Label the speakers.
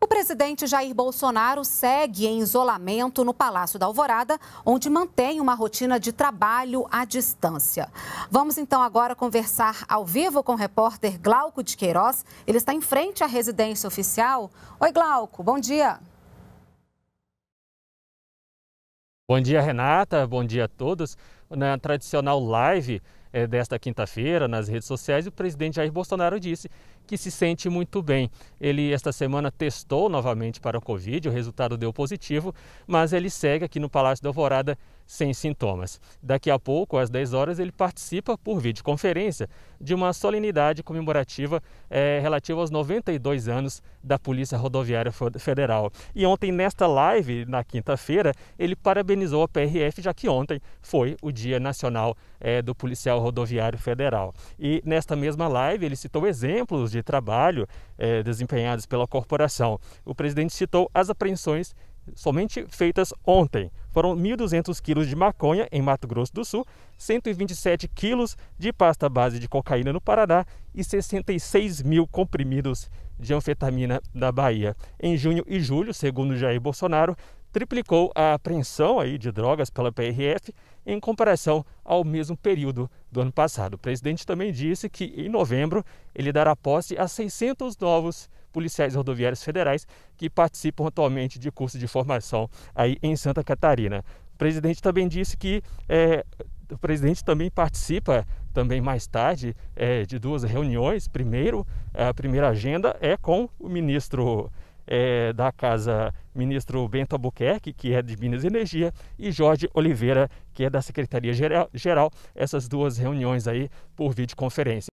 Speaker 1: O presidente Jair Bolsonaro segue em isolamento no Palácio da Alvorada, onde mantém uma rotina de trabalho à distância. Vamos então agora conversar ao vivo com o repórter Glauco de Queiroz. Ele está em frente à residência oficial. Oi, Glauco, bom dia.
Speaker 2: Bom dia, Renata. Bom dia a todos. Na tradicional live é, desta quinta-feira nas redes sociais, o presidente Jair Bolsonaro disse que se sente muito bem. Ele, esta semana, testou novamente para o Covid, o resultado deu positivo, mas ele segue aqui no Palácio da Alvorada sem sintomas. Daqui a pouco, às 10 horas, ele participa por videoconferência de uma solenidade comemorativa é, relativa aos 92 anos da Polícia Rodoviária Federal. E ontem, nesta live, na quinta-feira, ele parabenizou a PRF, já que ontem foi o Dia Nacional é, do Policial Rodoviário Federal. E nesta mesma live, ele citou exemplos de trabalho é, desempenhados pela corporação. O presidente citou as apreensões somente feitas ontem foram 1.200 quilos de maconha em Mato Grosso do Sul, 127 quilos de pasta base de cocaína no Paraná e 66 mil comprimidos de anfetamina da Bahia. Em junho e julho, segundo Jair Bolsonaro, triplicou a apreensão aí de drogas pela PRF em comparação ao mesmo período do ano passado. O presidente também disse que em novembro ele dará posse a 600 novos policiais rodoviários federais que participam atualmente de curso de formação aí em Santa Catarina. O presidente também disse que é, o presidente também participa também mais tarde é, de duas reuniões. Primeiro, a primeira agenda é com o ministro é, da casa, ministro Bento Albuquerque, que é de Minas e Energia, e Jorge Oliveira, que é da Secretaria Geral. Essas duas reuniões aí por videoconferência.